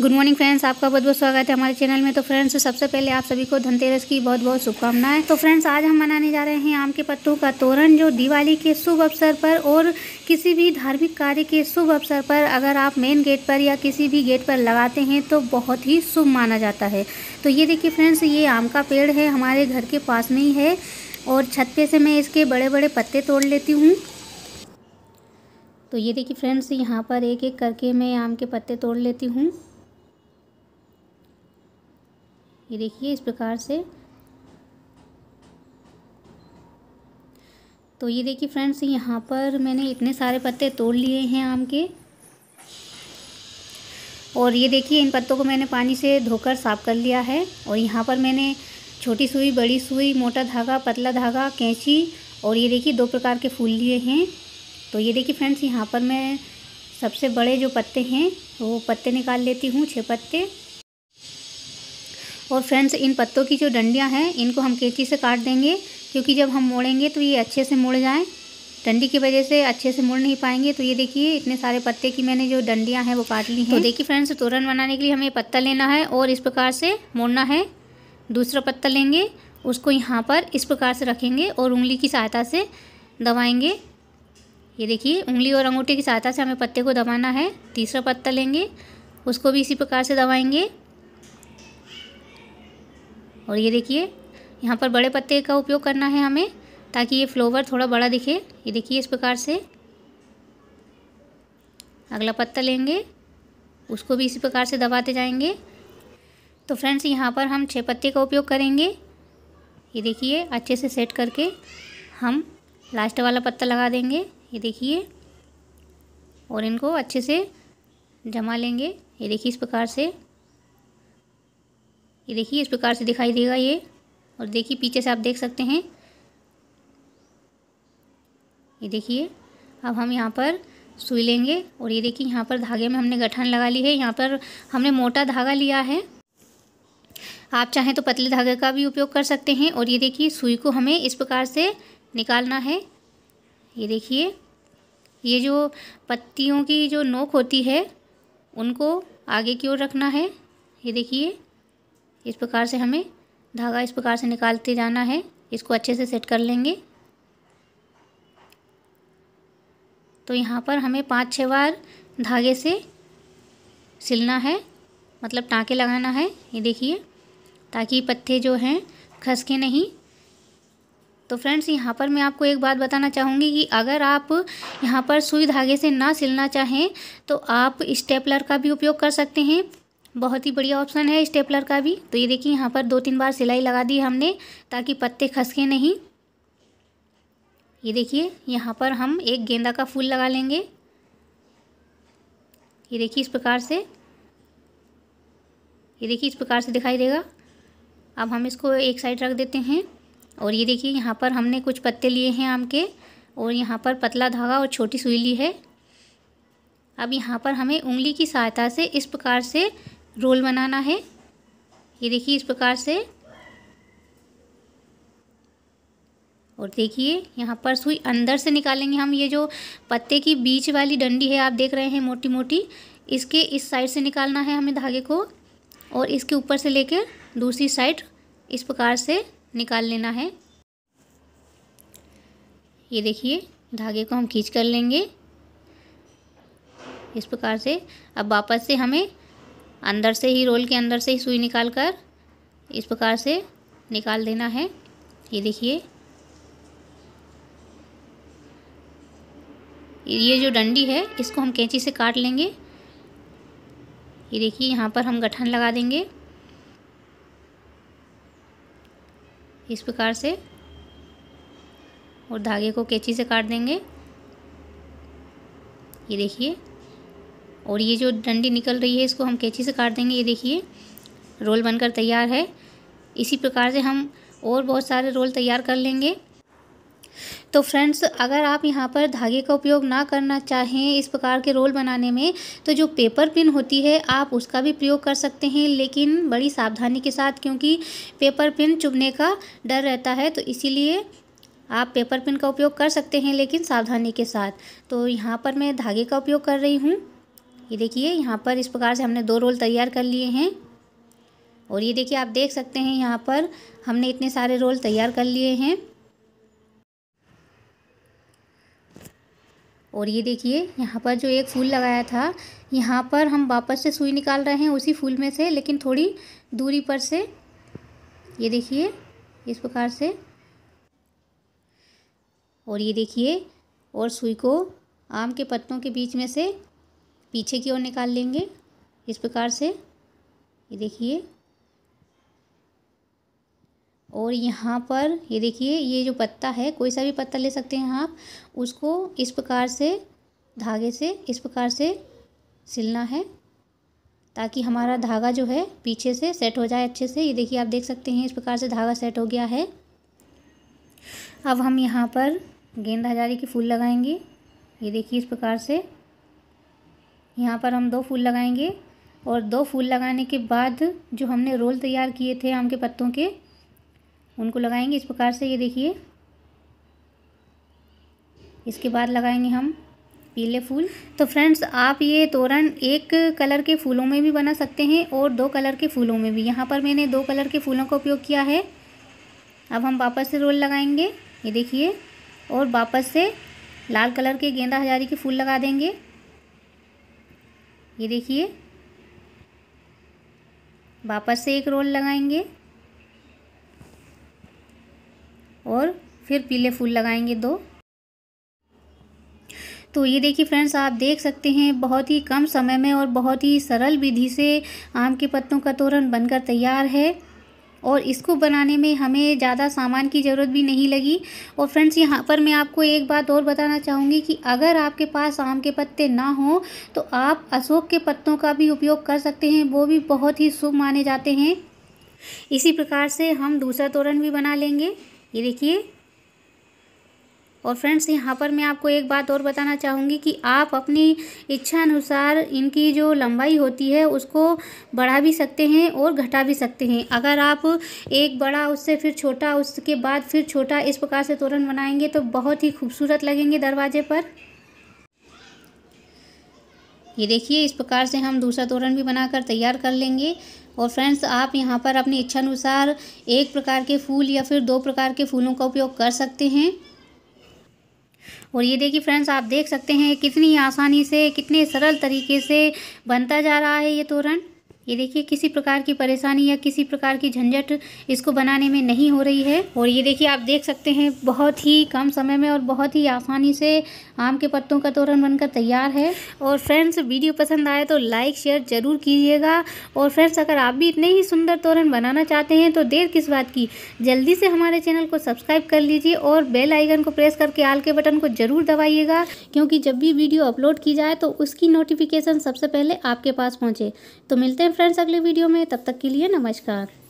good morning friends आपका बहुत बहुत स्वागत है हमारे चैनल में तो फ्रेंड्स सबसे पहले आप सभी को धनतेरस की बहुत बहुत शुभकामनाएं तो फ्रेंड्स आज हम मनाने जा रहे हैं आम के पत्तों का तोरण जो दिवाली के शुभ अवसर पर और किसी भी धार्मिक कार्य के शुभ अवसर पर अगर आप मेन गेट पर या किसी भी गेट पर लगाते हैं तो बहुत ही शुभ माना जाता है तो ये देखिए फ्रेंड्स ये आम का पेड़ है हमारे घर के पास में ही है और छत पे से मैं इसके बड़े बड़े पत्ते तोड़ लेती हूँ तो ये देखिए फ्रेंड्स यहाँ पर एक एक करके मैं आम के पत्ते तोड़ लेती हूँ ये देखिए इस प्रकार से तो ये देखिए फ्रेंड्स यहाँ पर मैंने इतने सारे पत्ते तोड़ लिए हैं आम के और ये देखिए इन पत्तों को मैंने पानी से धोकर साफ़ कर लिया है और यहाँ पर मैंने छोटी सुई बड़ी सुई मोटा धागा पतला धागा कैंची और ये देखिए दो प्रकार के फूल लिए हैं तो ये देखिए फ्रेंड्स यहाँ पर मैं सबसे बड़े जो पत्ते हैं वो पत्ते निकाल लेती हूँ छः पत्ते और फ्रेंड्स इन पत्तों की जो डंडियाँ हैं इनको हम कैंची से काट देंगे क्योंकि जब हम मोड़ेंगे तो ये अच्छे से मुड़ जाएँ डंडी की वजह से अच्छे से मुड़ नहीं पाएंगे तो ये देखिए इतने सारे पत्ते की मैंने जो डंडियाँ हैं वो काट ली हैं तो देखिए फ्रेंड्स तोरण बनाने के लिए हमें पत्ता लेना है और इस प्रकार से मोड़ना है दूसरा पत्ता लेंगे उसको यहाँ पर इस प्रकार से रखेंगे और उंगली की सहायता से दबाएंगे ये देखिए उंगली और अंगूठे की सहायता से हमें पत्ते को दबाना है तीसरा पत्ता लेंगे उसको भी इसी प्रकार से दबाएंगे और ये देखिए यहाँ पर बड़े पत्ते का उपयोग करना है हमें ताकि ये फ्लोवर थोड़ा बड़ा दिखे ये देखिए इस प्रकार से अगला पत्ता लेंगे उसको भी इसी प्रकार से दबाते जाएंगे तो फ्रेंड्स यहाँ पर हम छः पत्ते का उपयोग करेंगे ये देखिए अच्छे से सेट करके हम लास्ट वाला पत्ता लगा देंगे ये देखिए और इनको अच्छे से जमा लेंगे ये देखिए इस प्रकार से ये देखिए इस प्रकार से दिखाई देगा ये और देखिए पीछे से आप देख सकते हैं ये देखिए अब हम यहाँ पर सुई लेंगे और ये देखिए यहाँ पर धागे में हमने गठन लगा ली है यहाँ पर हमने मोटा धागा लिया है आप चाहें तो पतले धागे का भी उपयोग कर सकते हैं और ये देखिए सुई को हमें इस प्रकार से निकालना है ये देखिए ये जो पत्तियों की जो नोक होती है उनको आगे की ओर रखना है ये देखिए इस प्रकार से हमें धागा इस प्रकार से निकालते जाना है इसको अच्छे से सेट कर लेंगे तो यहाँ पर हमें पाँच छः बार धागे से सिलना है मतलब टाँके लगाना है ये देखिए ताकि पत्थे जो हैं खसके नहीं तो फ्रेंड्स यहाँ पर मैं आपको एक बात बताना चाहूँगी कि अगर आप यहाँ पर सुई धागे से ना सिलना चाहें तो आप स्टेपलर का भी उपयोग कर सकते हैं बहुत ही बढ़िया ऑप्शन है स्टेपलर का भी तो ये देखिए यहाँ पर दो तीन बार सिलाई लगा दी हमने ताकि पत्ते खसके नहीं ये देखिए यहाँ पर हम एक गेंदा का फूल लगा लेंगे ये देखिए इस प्रकार से ये देखिए इस प्रकार से दिखाई देगा अब हम इसको एक साइड रख देते हैं और ये देखिए यहाँ पर हमने कुछ पत्ते लिए हैं आम के और यहाँ पर पतला धागा और छोटी सुई ली है अब यहाँ पर हमें उंगली की सहायता से इस प्रकार से रोल बनाना है ये देखिए इस प्रकार से और देखिए यहाँ पर सुई अंदर से निकालेंगे हम ये जो पत्ते की बीच वाली डंडी है आप देख रहे हैं मोटी मोटी इसके इस साइड से निकालना है हमें धागे को और इसके ऊपर से लेकर दूसरी साइड इस प्रकार से निकाल लेना है ये देखिए धागे को हम खींच कर लेंगे इस प्रकार से अब वापस से हमें अंदर से ही रोल के अंदर से ही सुई निकाल कर इस प्रकार से निकाल देना है ये देखिए ये जो डंडी है इसको हम कैंची से काट लेंगे ये देखिए यहाँ पर हम गठन लगा देंगे इस प्रकार से और धागे को कैंची से काट देंगे ये देखिए और ये जो डंडी निकल रही है इसको हम कैंची से काट देंगे ये देखिए रोल बनकर तैयार है इसी प्रकार से हम और बहुत सारे रोल तैयार कर लेंगे तो फ्रेंड्स अगर आप यहाँ पर धागे का उपयोग ना करना चाहें इस प्रकार के रोल बनाने में तो जो पेपर पिन होती है आप उसका भी प्रयोग कर सकते हैं लेकिन बड़ी सावधानी के साथ क्योंकि पेपर पिन चुभने का डर रहता है तो इसीलिए आप पेपर पिन का उपयोग कर सकते हैं लेकिन सावधानी के साथ तो यहाँ पर मैं धागे का उपयोग कर रही हूँ ये देखिए यहाँ पर इस प्रकार से हमने दो रोल तैयार कर लिए हैं और ये देखिए आप देख सकते हैं यहाँ पर हमने इतने सारे रोल तैयार कर लिए हैं और ये देखिए यहाँ पर जो एक फूल लगाया था यहाँ पर हम वापस से सुई निकाल रहे हैं उसी फूल में से लेकिन थोड़ी दूरी पर से ये देखिए इस प्रकार से और ये देखिए और सुई को आम के पत्तों के बीच में से पीछे की ओर निकाल लेंगे इस प्रकार से ये देखिए और यहाँ पर ये देखिए ये जो पत्ता है कोई सा भी पत्ता ले सकते हैं आप उसको इस प्रकार से धागे से इस प्रकार से सिलना है ताकि हमारा धागा जो है पीछे से सेट हो जाए अच्छे से ये देखिए आप देख सकते हैं इस प्रकार से धागा सेट हो गया है अब हम यहाँ पर गेंद हजारी के फूल लगाएंगे ये देखिए इस प्रकार से यहाँ पर हम दो फूल लगाएंगे और दो फूल लगाने के बाद जो हमने रोल तैयार किए थे आम के पत्तों के उनको लगाएंगे इस प्रकार से ये देखिए इसके बाद लगाएंगे हम पीले फूल तो फ्रेंड्स आप ये तोरण एक कलर के फूलों में भी बना सकते हैं और दो कलर के फूलों में भी यहाँ पर मैंने दो कलर के फूलों का उपयोग किया है अब हम वापस से रोल लगाएंगे ये देखिए और वापस से लाल कलर के गेंदा हजारी के फूल लगा देंगे ये देखिए वापस से एक रोल लगाएंगे और फिर पीले फूल लगाएंगे दो तो ये देखिए फ्रेंड्स आप देख सकते हैं बहुत ही कम समय में और बहुत ही सरल विधि से आम के पत्तों का तोरण बनकर तैयार है और इसको बनाने में हमें ज़्यादा सामान की ज़रूरत भी नहीं लगी और फ्रेंड्स यहाँ पर मैं आपको एक बात और बताना चाहूँगी कि अगर आपके पास आम के पत्ते ना हों तो आप अशोक के पत्तों का भी उपयोग कर सकते हैं वो भी बहुत ही शुभ माने जाते हैं इसी प्रकार से हम दूसरा तोरण भी बना लेंगे ये देखिए और फ्रेंड्स यहाँ पर मैं आपको एक बात और बताना चाहूँगी कि आप अपनी इच्छा अनुसार इनकी जो लंबाई होती है उसको बढ़ा भी सकते हैं और घटा भी सकते हैं अगर आप एक बड़ा उससे फिर छोटा उसके बाद फिर छोटा इस प्रकार से तोरण बनाएंगे तो बहुत ही खूबसूरत लगेंगे दरवाजे पर ये देखिए इस प्रकार से हम दूसरा तोरण भी बनाकर तैयार कर लेंगे और फ्रेंड्स आप यहाँ पर अपनी इच्छानुसार एक प्रकार के फूल या फिर दो प्रकार के फूलों का उपयोग कर सकते हैं और ये देखिए फ्रेंड्स आप देख सकते हैं कितनी आसानी से कितने सरल तरीके से बनता जा रहा है ये तोरण ये देखिए किसी प्रकार की परेशानी या किसी प्रकार की झंझट इसको बनाने में नहीं हो रही है और ये देखिए आप देख सकते हैं बहुत ही कम समय में और बहुत ही आसानी से आम के पत्तों का तोरण बनकर तैयार है और फ्रेंड्स वीडियो पसंद आए तो लाइक शेयर ज़रूर कीजिएगा और फ्रेंड्स अगर आप भी इतने ही सुंदर तोरण बनाना चाहते हैं तो देर किस बात की जल्दी से हमारे चैनल को सब्सक्राइब कर लीजिए और बेल आइकन को प्रेस करके आल के बटन को ज़रूर दबाइएगा क्योंकि जब भी वीडियो अपलोड की जाए तो उसकी नोटिफिकेशन सबसे पहले आपके पास पहुँचे तो मिलते हैं फ्रेंड्स अगले वीडियो में तब तक के लिए नमस्कार